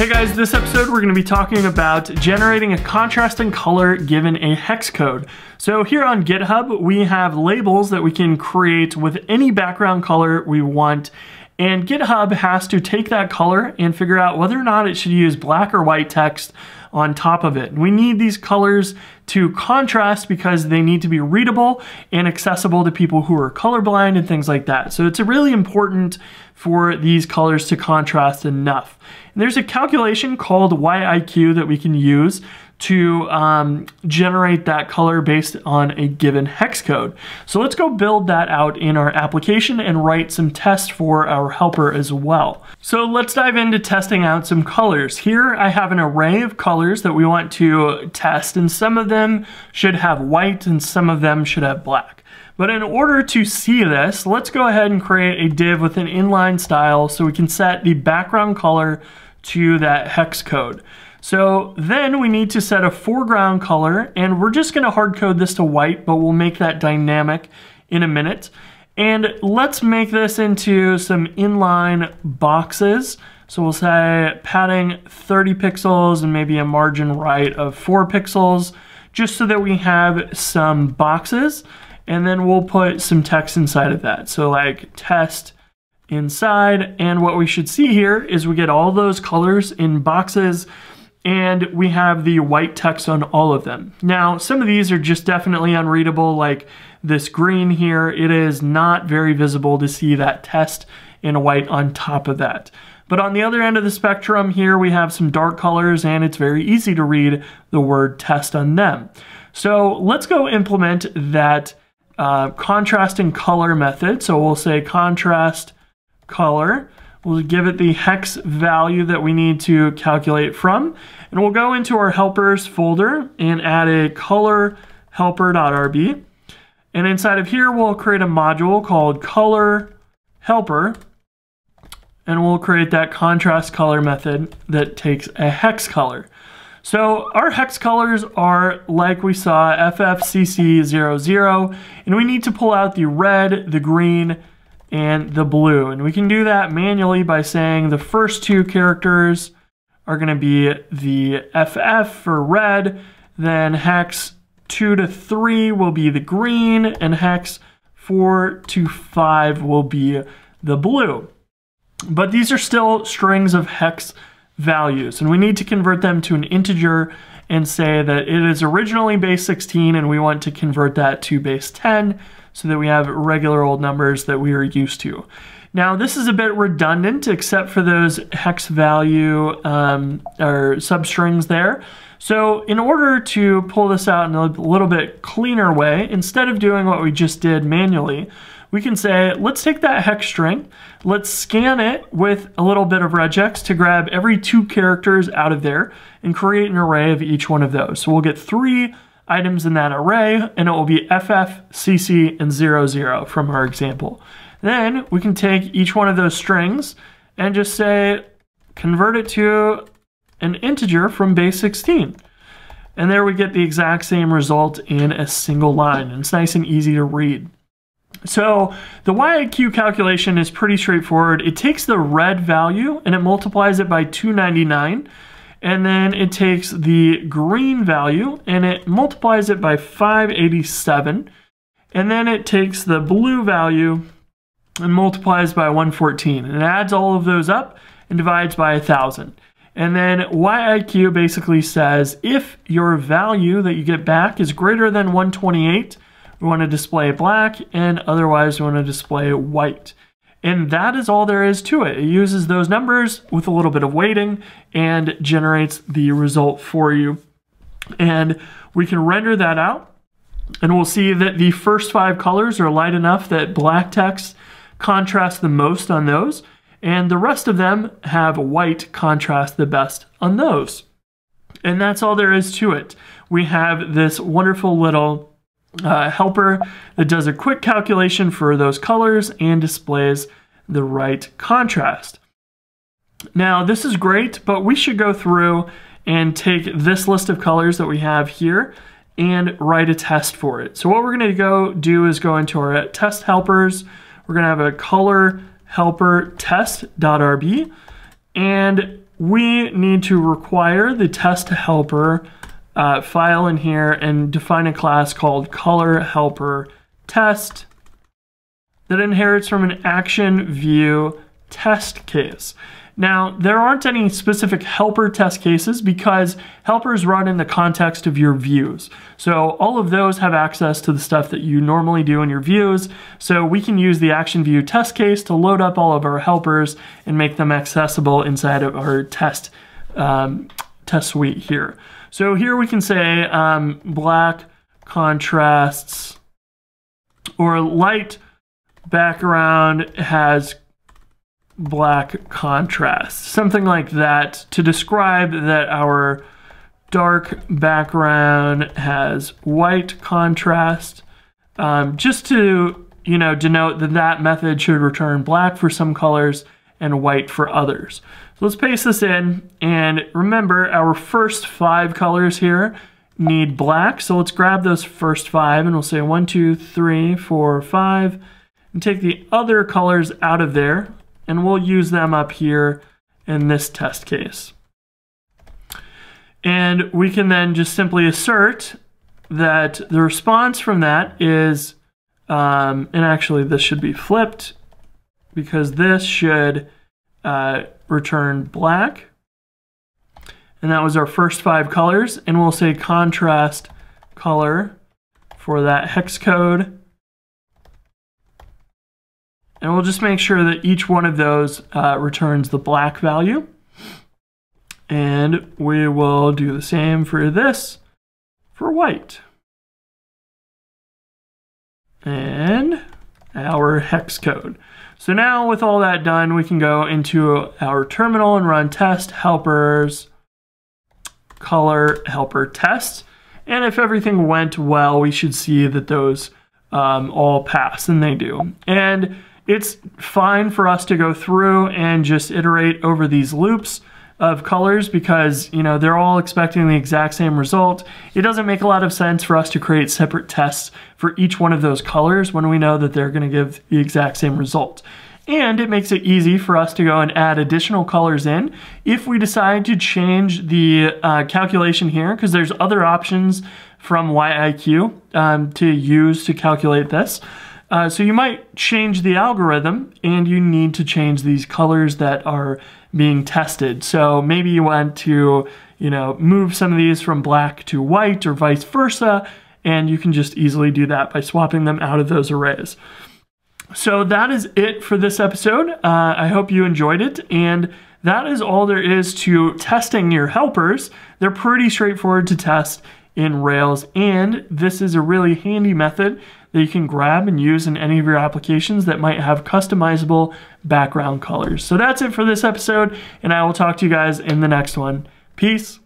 Hey guys, this episode we're gonna be talking about generating a contrasting color given a hex code. So here on GitHub, we have labels that we can create with any background color we want and GitHub has to take that color and figure out whether or not it should use black or white text on top of it. We need these colors to contrast because they need to be readable and accessible to people who are colorblind and things like that. So it's really important for these colors to contrast enough. And there's a calculation called YIQ that we can use to um, generate that color based on a given hex code. So let's go build that out in our application and write some tests for our helper as well. So let's dive into testing out some colors. Here I have an array of colors that we want to test and some of them should have white and some of them should have black. But in order to see this, let's go ahead and create a div with an inline style so we can set the background color to that hex code. So then we need to set a foreground color and we're just gonna hard code this to white, but we'll make that dynamic in a minute. And let's make this into some inline boxes. So we'll say padding 30 pixels and maybe a margin right of four pixels, just so that we have some boxes. And then we'll put some text inside of that. So like test inside. And what we should see here is we get all those colors in boxes and we have the white text on all of them. Now, some of these are just definitely unreadable, like this green here, it is not very visible to see that test in white on top of that. But on the other end of the spectrum here, we have some dark colors and it's very easy to read the word test on them. So let's go implement that uh, contrast and color method. So we'll say contrast color We'll give it the hex value that we need to calculate from. And we'll go into our helpers folder and add a color helper.rb. And inside of here, we'll create a module called color helper. And we'll create that contrast color method that takes a hex color. So our hex colors are like we saw FFCC00, and we need to pull out the red, the green, and the blue. And we can do that manually by saying the first two characters are going to be the FF for red, then hex 2 to 3 will be the green, and hex 4 to 5 will be the blue. But these are still strings of hex values. And we need to convert them to an integer and say that it is originally base 16 and we want to convert that to base 10 so that we have regular old numbers that we are used to. Now this is a bit redundant except for those hex value um, or substrings there. So in order to pull this out in a little bit cleaner way, instead of doing what we just did manually, we can say, let's take that hex string, let's scan it with a little bit of regex to grab every two characters out of there and create an array of each one of those. So we'll get three items in that array and it will be FF, CC, and 00 from our example. Then we can take each one of those strings and just say, convert it to an integer from base 16. And there we get the exact same result in a single line. It's nice and easy to read. So the YIQ calculation is pretty straightforward. It takes the red value and it multiplies it by 299. And then it takes the green value and it multiplies it by 587. And then it takes the blue value and multiplies by 114. And adds all of those up and divides by 1,000. And then YIQ basically says if your value that you get back is greater than 128, we want to display black, and otherwise we want to display white. And that is all there is to it. It uses those numbers with a little bit of weighting and generates the result for you. And we can render that out and we'll see that the first five colors are light enough that black text contrasts the most on those and the rest of them have white contrast the best on those. And that's all there is to it. We have this wonderful little uh, helper that does a quick calculation for those colors and displays the right contrast. Now, this is great, but we should go through and take this list of colors that we have here and write a test for it. So what we're gonna go do is go into our test helpers. We're gonna have a color helper test.rb and we need to require the test helper uh, file in here and define a class called color helper test that inherits from an action view test case. Now, there aren't any specific helper test cases because helpers run in the context of your views. So all of those have access to the stuff that you normally do in your views. So we can use the action view test case to load up all of our helpers and make them accessible inside of our test, um, test suite here. So here we can say um, black contrasts or light background has black contrast, something like that to describe that our dark background has white contrast, um, just to, you know, denote that that method should return black for some colors and white for others. So let's paste this in, and remember our first five colors here need black, so let's grab those first five, and we'll say one, two, three, four, five, and take the other colors out of there, and we'll use them up here in this test case. And we can then just simply assert that the response from that is, um, and actually this should be flipped because this should uh, return black. And that was our first five colors. And we'll say contrast color for that hex code. And we'll just make sure that each one of those uh, returns the black value. And we will do the same for this for white. And our hex code. So now with all that done, we can go into our terminal and run test helpers color helper test. And if everything went well, we should see that those um, all pass, and they do. And it's fine for us to go through and just iterate over these loops of colors because you know they're all expecting the exact same result. It doesn't make a lot of sense for us to create separate tests for each one of those colors when we know that they're going to give the exact same result. And it makes it easy for us to go and add additional colors in if we decide to change the uh, calculation here because there's other options from YIQ um, to use to calculate this. Uh, so you might change the algorithm and you need to change these colors that are being tested. So maybe you want to, you know, move some of these from black to white or vice versa, and you can just easily do that by swapping them out of those arrays. So that is it for this episode. Uh, I hope you enjoyed it, and that is all there is to testing your helpers. They're pretty straightforward to test in Rails, and this is a really handy method that you can grab and use in any of your applications that might have customizable background colors. So that's it for this episode, and I will talk to you guys in the next one. Peace.